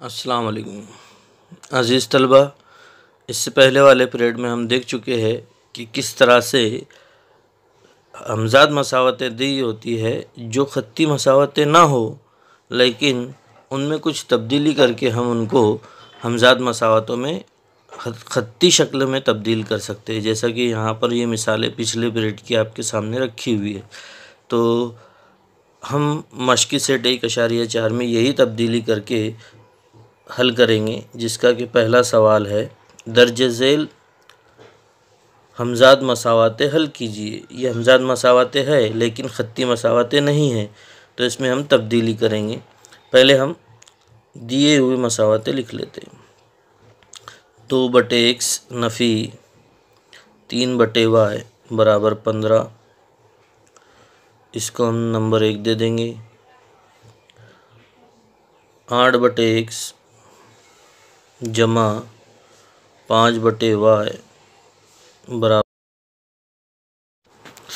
वालेकुम अज़ीज़ तलबा इससे पहले वाले पीरियड में हम देख चुके हैं कि किस तरह से हमजाद मसावतें दी होती है जो ख़त्ती मसावतें ना हो लेकिन उनमें कुछ तब्दीली करके हम उनको हमजाद मसावतों में ख़त्ती शक्ल में तब्दील कर सकते हैं जैसा कि यहाँ पर ये मिसालें पिछले पीरियड की आपके सामने रखी हुई है तो हम मशक़ी सेट एक अशारिया चार में यही तब्दीली करके हल करेंगे जिसका कि पहला सवाल है दर्ज झेल हमजाद मसावते हल कीजिए ये हमजाद मसावते है लेकिन ख़त्ती मसावत नहीं हैं तो इसमें हम तब्दीली करेंगे पहले हम दिए हुए मसावत लिख लेते हैं दो बटे एक्स नफ़ी तीन बटे वाई बराबर पंद्रह इसको हम नंबर एक दे देंगे आठ बटे एक्स जमा पाँच बटे वाय बराबर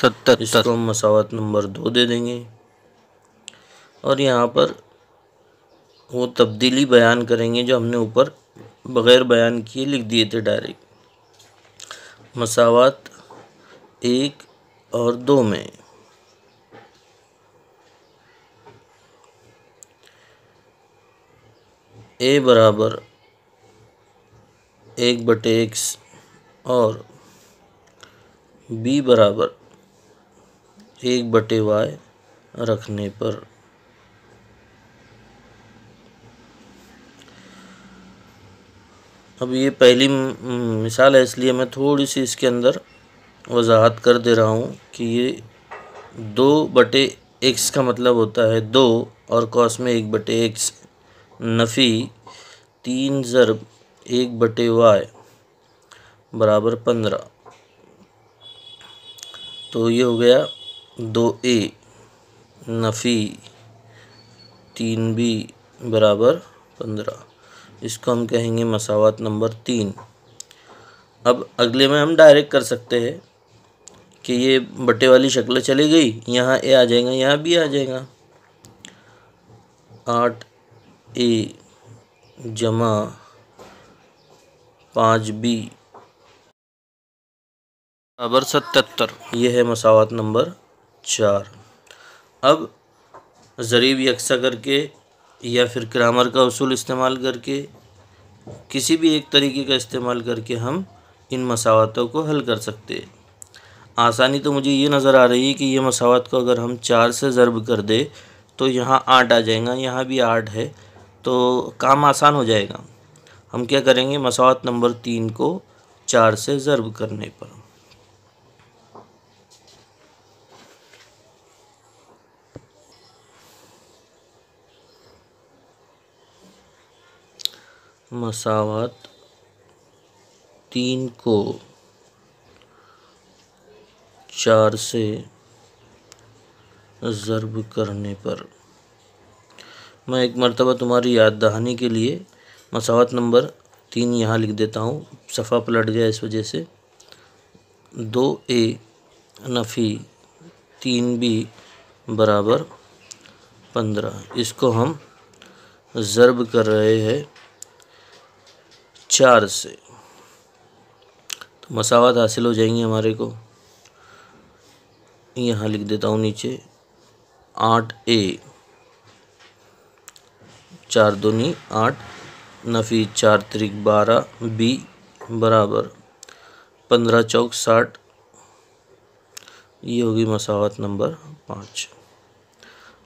सत्तर इसको मसावत नंबर दो दे देंगे और यहाँ पर वो तब्दीली बयान करेंगे जो हमने ऊपर बग़ैर बयान किए लिख दिए थे डायरेक्ट मसावत एक और दो में ए बराबर एक बटे एक्स और b बराबर एक बटे वाई रखने पर अब ये पहली मिसाल है इसलिए मैं थोड़ी सी इसके अंदर वजाहत कर दे रहा हूँ कि ये दो बटे एक्स का मतलब होता है दो और कॉस में एक बटे एक्स नफ़ी तीन ज़रब एक बटे वाई बराबर पंद्रह तो ये हो गया दो ए नफ़ी तीन बी बराबर पंद्रह इसको हम कहेंगे मसावत नंबर तीन अब अगले में हम डायरेक्ट कर सकते हैं कि ये बटे वाली शक्ल चली गई यहाँ ए आ जाएगा यहाँ बी आ जाएगा आठ ए जमा पाँच बी बराबर सतहत्तर यह है मसावत नंबर चार अब ज़रीब यकसा करके या फिर ग्रामर का असूल इस्तेमाल करके किसी भी एक तरीके का इस्तेमाल करके हम इन मसावतों को हल कर सकते हैं आसानी तो मुझे ये नज़र आ रही है कि ये मसावत को अगर हम चार से ज़रब कर दे तो यहाँ आठ आ जाएगा यहाँ भी आठ है तो काम आसान हो जाएगा हम क्या करेंगे मसावत नंबर तीन को चार से ज़र्ब करने पर मसावत तीन को चार से ज़रब करने पर मैं एक मरतबा तुम्हारी याद दहानी के लिए मसावत नंबर तीन यहाँ लिख देता हूँ सफ़ा पलट गया इस वजह से दो ए नफ़ी तीन बी बराबर पंद्रह इसको हम ज़रब कर रहे हैं चार से तो मसावत हासिल हो जाएंगी हमारे को यहाँ लिख देता हूँ नीचे आठ ए चार दूनी आठ नफ़ी चार तरीक बारह बी बराबर पंद्रह चौक साठ ये होगी मसावत नंबर पाँच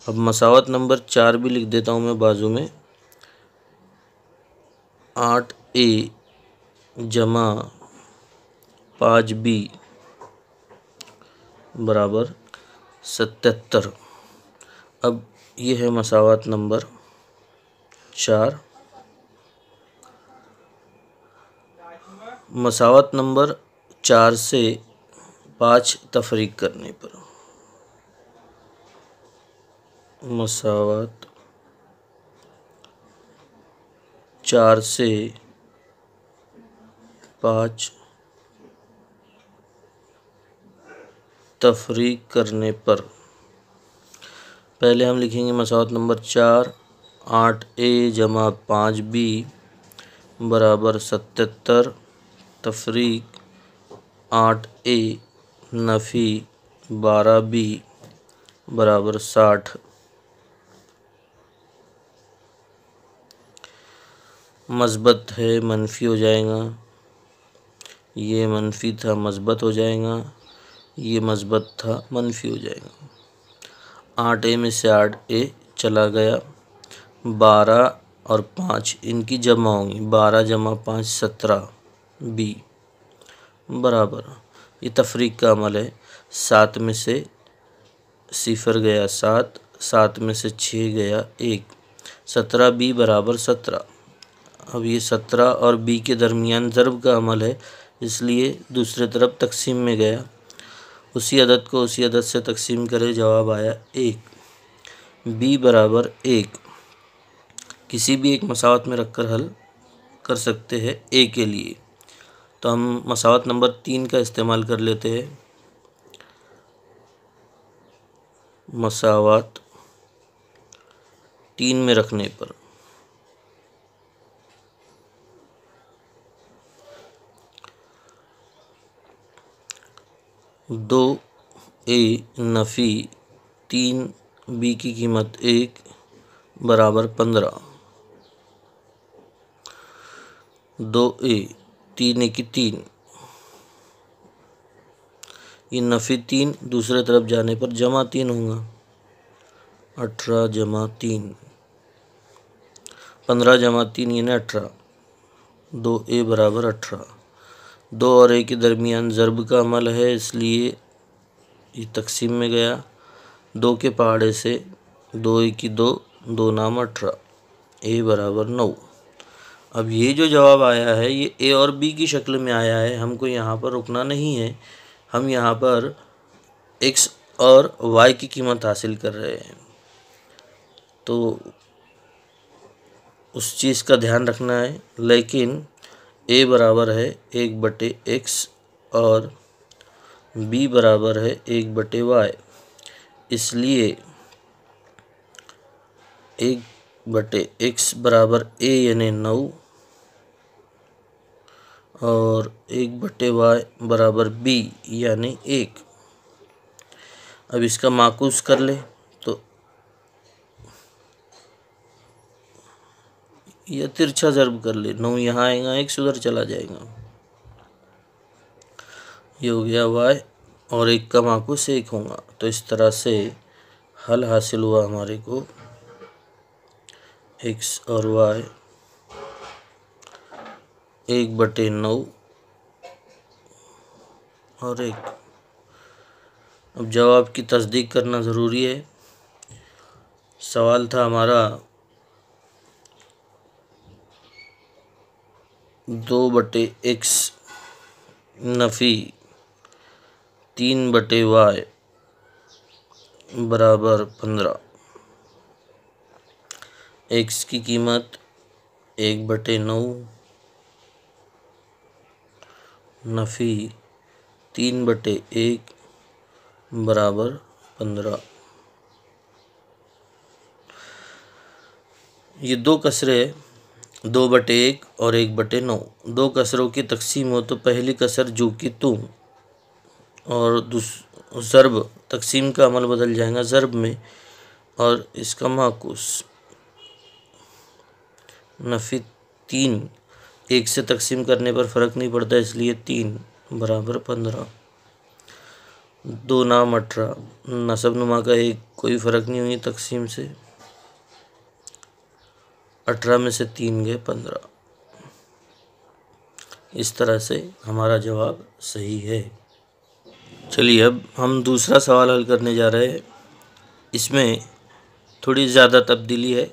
अब मसावत नंबर चार भी लिख देता हूँ मैं बाजू में आठ ए जमा पाँच बी बराबर सतहत्तर अब ये है मसावत नंबर चार मसावत नंबर चार से पाँच तफरीक करने पर मसावत चार से पाँच तफरीक करने पर पहले हम लिखेंगे मसावत नंबर चार आठ ए जमा पाँच बी बराबर सतहत्तर तफरीक आठ ए नफ़ी बारह बी बराबर साठ मस्बत है मनफी हो जाएगा ये मनफी था मस्बत हो जाएगा ये मस्बत था मनफी हो जाएगा आठ ए में से आठ ए चला गया बारह और पाँच इनकी जमा होंगी बारह जमा पाँच सत्रह बी बराबर ये तफरीक का अमल है सात में से सिफर गया सात सात में से छः गया एक सत्रह बी बराबर सत्रह अब ये सत्रह और बी के दरमियान ज़रब का अमल है इसलिए दूसरे तरफ तकसीम में गया उसी अदद को उसी अदद से तकसीम करे जवाब आया एक बी बराबर एक किसी भी एक मसावत में रखकर हल कर सकते हैं ए के लिए तो हम मसावत नंबर तीन का इस्तेमाल कर लेते हैं मसावत तीन में रखने पर दो ए नफ़ी तीन बी की कीमत एक बराबर पंद्रह दो ए तीन एक तीन ये नफ़ी तीन दूसरे तरफ जाने पर जमा तीन होगा अठारह जमा तीन पंद्रह जमा तीन यानी अठारह दो ए बराबर अठारह दो और ए के दरमियान ज़रब का अमल है इसलिए ये तकसीम में गया दो के पहाड़े से दो ए की दो दो नाम अठारह ए बराबर नौ अब ये जो जवाब आया है ये ए और बी की शक्ल में आया है हमको यहाँ पर रुकना नहीं है हम यहाँ पर एक्स और वाई की कीमत हासिल कर रहे हैं तो उस चीज़ का ध्यान रखना है लेकिन ए बराबर है एक बटे एक्स और बी बराबर है एक बटे वाई इसलिए एक बटे एक्स बराबर ए यानी नौ और एक बटे वाई बराबर बी यानी एक अब इसका माकूस कर ले तो यह तिरछा जर्ब कर ले नौ यहाँ आएगा एक सुधर चला जाएगा ये हो गया वाई और एक का माकूस एक होगा तो इस तरह से हल हासिल हुआ हमारे को एक्स और वाई एक बटे नौ और एक अब जवाब की तस्दीक करना ज़रूरी है सवाल था हमारा दो बटे एक्स नफ़ी तीन बटे वाई बराबर पंद्रह एक्स की कीमत एक बटे नौ नफ़ी तीन बटे एक बराबर पंद्रह ये दो कसरे दो बटे एक और एक बटे नौ दो कसरों की तकसीम हो तो पहली कसर जो कि तुम और ज़रब तकसीम का अमल बदल जाएगा ज़रब में और इसका माकूस नफ़ी तीन एक से तकसीम करने पर फ़र्क नहीं पड़ता इसलिए तीन बराबर पंद्रह दो नाम अठारह नसब नुमा का एक कोई फ़र्क नहीं हुई तकसीम से अठारह में से तीन गए पंद्रह इस तरह से हमारा जवाब सही है चलिए अब हम दूसरा सवाल हल करने जा रहे हैं इसमें थोड़ी ज़्यादा तब्दीली है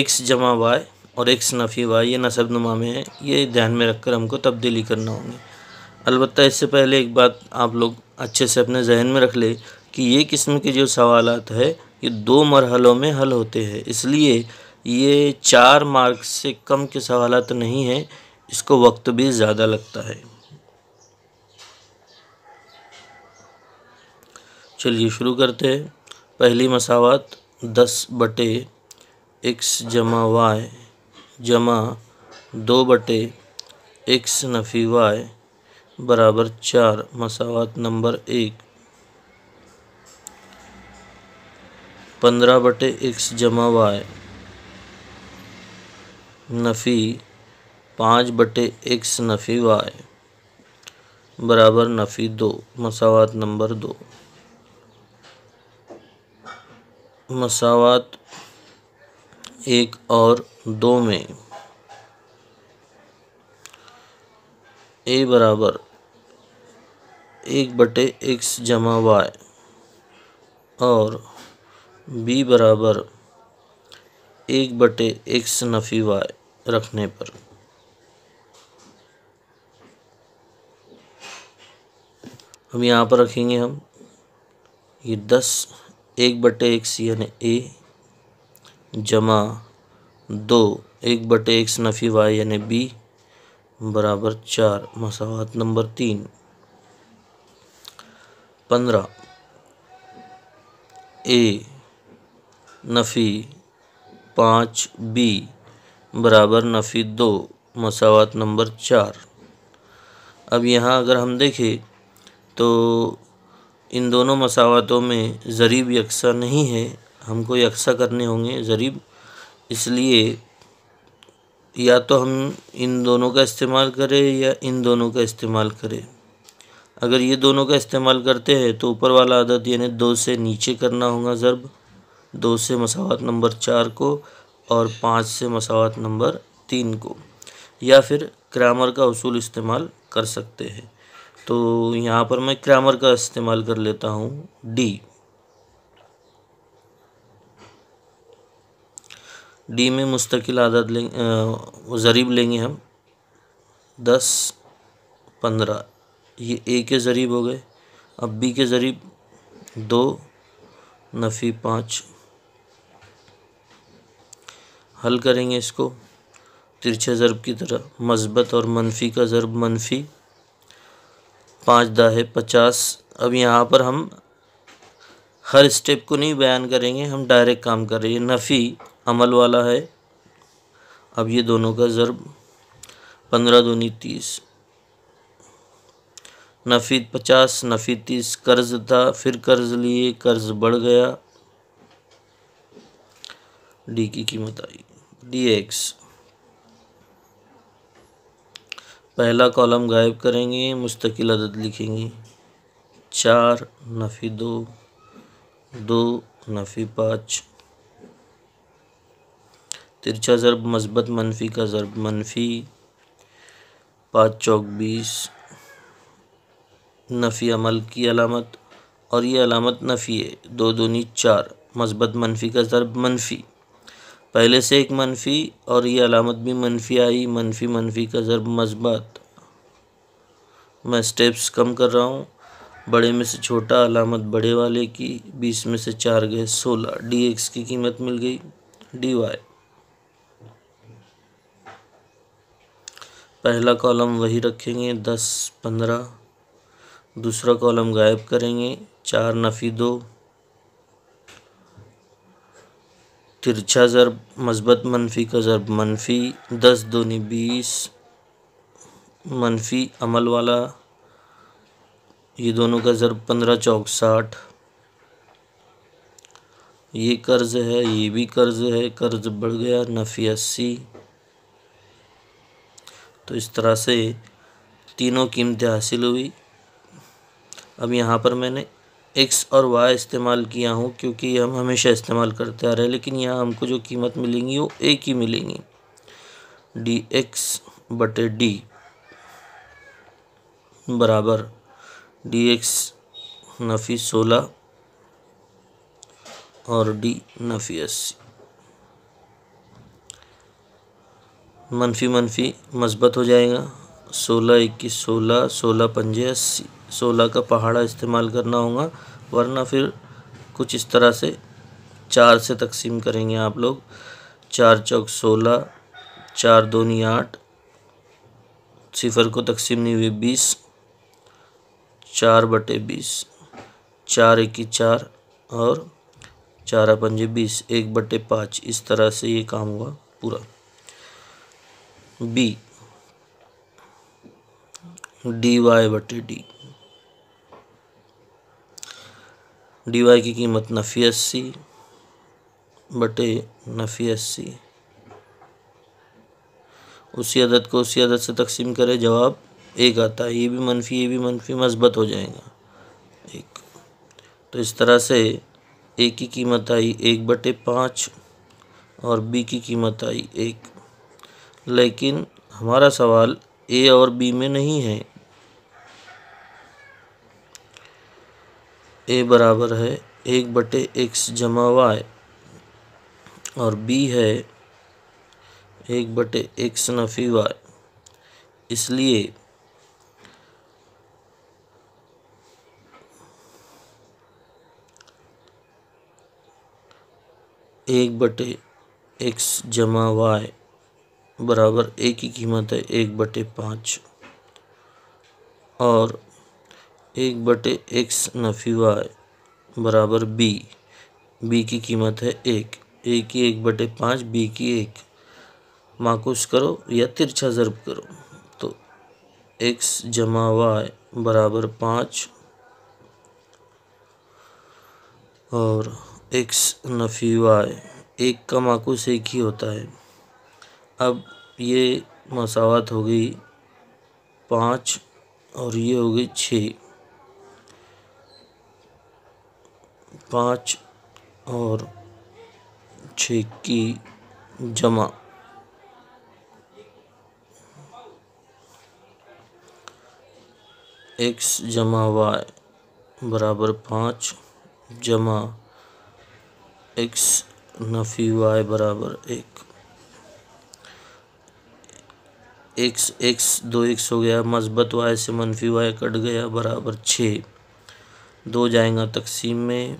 एक्स जमा वाई और एक नफी वाई ये नुमा में है ये ध्यान में रख कर हमको तब्दीली करना होगी अलबत् इससे पहले एक बात आप लोग अच्छे से अपने जहन में रख ले कि ये किस्म के जो सवाल है ये दो मरहलों में हल होते हैं इसलिए ये चार मार्क से कम के सवाल नहीं हैं इसको वक्त भी ज़्यादा लगता है चलिए शुरू करते हैं पहली मसावत दस बटे एक्स जमा वाई जमा दो बटे एक्स नफ़ी वाई बराबर चार मसावत नंबर एक पंद्रह बटे एक्स जमा वाई नफ़ी पाँच बटे एक्स नफ़ी वाई बराबर नफ़ी दो मसावत नंबर दो मसावत एक और दो में ए बराबर एक बटे एक्स जमा वाई और बी बराबर एक बटे एक्स नफ़ी वाई रखने पर हम यहाँ पर रखेंगे हम ये दस एक बटे एक्स यानी ए जमा दो एक बटे एक्स नफ़ी वाई यानी बी बराबर चार मसावत नंबर तीन पंद्रह ए नफ़ी पाँच बी बराबर नफ़ी दो मसावत नंबर चार अब यहाँ अगर हम देखें तो इन दोनों मसावतों में ज़रीब यकसा नहीं है हमको यकसा करने होंगे ज़रीब इसलिए या तो हम इन दोनों का इस्तेमाल करें या इन दोनों का इस्तेमाल करें अगर ये दोनों का इस्तेमाल करते हैं तो ऊपर वाला आदत यानी दो से नीचे करना होगा ज़रब दो से मसावत नंबर चार को और पाँच से मसावत नंबर तीन को या फिर क्रामर का असूल इस्तेमाल कर सकते हैं तो यहाँ पर मैं क्रामर का इस्तेमाल कर लेता हूँ डी डी में मुस्तकिल आदत लेंगे ज़रीब लेंगे हम दस पंद्रह ये ए के ज़रीब हो गए अब बी के ज़रीब दो नफ़ी पाँच हल करेंगे इसको तिरछे ज़रब की तरह मस्बत और मनफी का ज़रब मनफी पाँच दाहे है पचास अब यहाँ पर हम हर स्टेप को नहीं बयान करेंगे हम डायरेक्ट काम कर रहे हैं नफ़ी अमल वाला है अब ये दोनों का ज़रब पंद्रह दूनी तीस नफीद पचास नफीद तीस कर्ज था फिर कर्ज लिए कर्ज बढ़ गया डी की कीमत आई डी एक्स पहला कॉलम गायब करेंगे मुस्तकिल अदद लिखेंगे चार नफ़ी दो दो नफ़ी पाँच तिरछा ज़रब मस्बत मनफी का ज़रब मनफी पाँच चौक बीस नफ़ी अमल की अलामत और ये अलामत नफ़ी है दो दूनी चार मस्बत मनफी का ज़रब मनफी पहले से एक मनफी और ये अलामत भी मनफी आई मनफी मनफी का ज़रब मस्बत मैं स्टेप्स कम कर रहा हूँ बड़े में से छोटा अलामत बड़े वाले की बीस में से चार गए सोलह डी एक्स की कीमत मिल गई डी वाई पहला कॉलम वही रखेंगे दस पंद्रह दूसरा कॉलम गायब करेंगे चार नफ़ी दो तिरछा ज़रब मस्बत मनफी का ज़रब मनफी दस दोनी बीस मनफी अमल वाला ये दोनों का ज़रब पंद्रह चौक साठ ये कर्ज़ है ये भी कर्ज़ है कर्ज़ बढ़ गया नफ़ी अस्सी तो इस तरह से तीनों कीमतें हासिल हुई अब यहाँ पर मैंने एक्स और वाई इस्तेमाल किया हूँ क्योंकि हम हमेशा इस्तेमाल करते आ रहे हैं लेकिन यहाँ हमको जो कीमत मिलेंगी वो एक ही मिलेंगी डी एक्स बटे डी बराबर डी एक्स नफ़ी सोलह और डी नफ़ी अस्सी मनफी मनफी मस्बत हो जाएगा सोलह इक्कीस सोलह सोलह पंजे अस्सी सोलह का पहाड़ा इस्तेमाल करना होगा वरना फिर कुछ इस तरह से चार से तकसीम करेंगे आप लोग चार चौक सोलह चार दोनी आठ सिफर को तकसीम नहीं हुई बीस चार बटे बीस चार इक्की चार और चार पंजे बीस एक बटे पाँच इस तरह से ये काम हुआ पूरा बी डी वाई बटे डी डी वाई की कीमत नफ़ी अस्सी बटे नफ़ी अस्सी उसी अदद को उसी अदद से तकसीम करें जवाब एक आता है ये भी मनफी ये भी मनफी मजबत हो जाएगा एक तो इस तरह से ए की कीमत आई एक बटे पाँच और बी की कीमत आई एक लेकिन हमारा सवाल ए और बी में नहीं है ए बराबर है एक बटे एक्स जमा वाई और बी है एक बटे एक्स नफी वाई इसलिए एक बटे एक्स जमा वाई बराबर ए की कीमत है एक बटे पाँच और एक बटे एक्स नफी वाई बराबर बी बी की कीमत है एक ए की एक बटे पाँच बी की एक माकूस करो या तिरछा जरब करो तो एक्स जमा वाई बराबर पाँच और एक्स नफी वाई एक का माकूस एक ही होता है अब ये मसावत हो गई पाँच और ये हो गई छः पाँच और छ की जमा एक्स जमा वाई बराबर पाँच जमा एक्स नफ़ी वाई बराबर एक एक्स एक्स दो एक्स हो गया मस्बत वाई से मनफी वाई कट गया बराबर छ दो जाएगा तकसीम में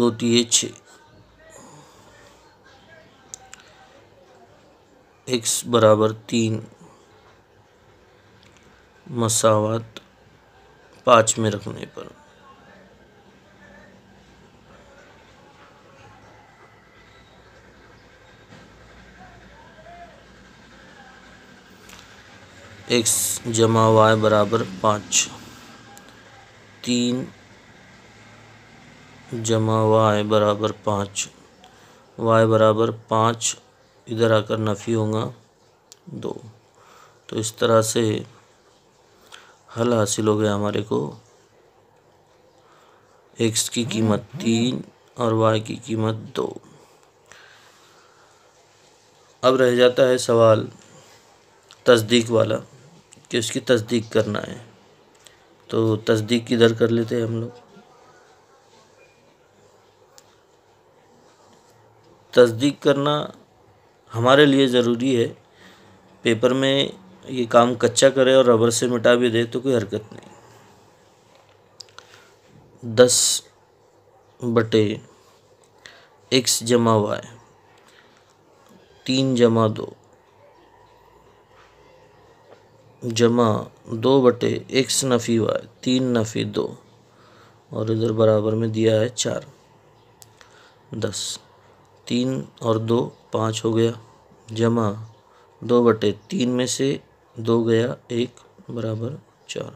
दो तीय छ एक्स बराबर तीन मसावत पाँच में रखने पर एक्स जमा वाई बराबर पाँच तीन जमा वाई बराबर पाँच वाई बराबर पाँच इधर आकर नफ़ी होगा दो तो इस तरह से हल हासिल हो गया हमारे को एक्स की कीमत तीन और वाई की कीमत दो अब रह जाता है सवाल तस्दीक वाला कि उसकी तस्दीक करना है तो तस्दीक किधर कर लेते हैं हम लोग तस्दीक करना हमारे लिए ज़रूरी है पेपर में ये काम कच्चा करे और रबर से मिटा भी दे तो कोई हरकत नहीं दस बटे एक्स जमा वाई तीन जमा दो जमा दो बटे एक्स नफ़ी वाई तीन नफ़ी दो और इधर बराबर में दिया है चार दस तीन और दो पाँच हो गया जमा दो बटे तीन में से दो गया एक बराबर चार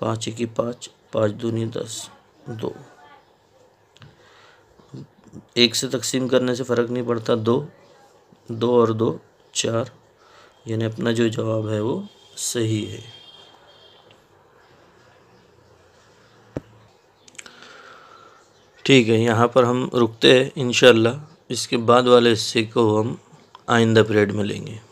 पाँच एक ही पाँच पाँच दूनी दस दो एक से तकसीम करने से फ़र्क नहीं पड़ता दो दो और दो चार यानी अपना जो जवाब है वो सही है ठीक है यहाँ पर हम रुकते हैं इन इसके बाद वाले हिस्से को हम आइंदा पीरियड में लेंगे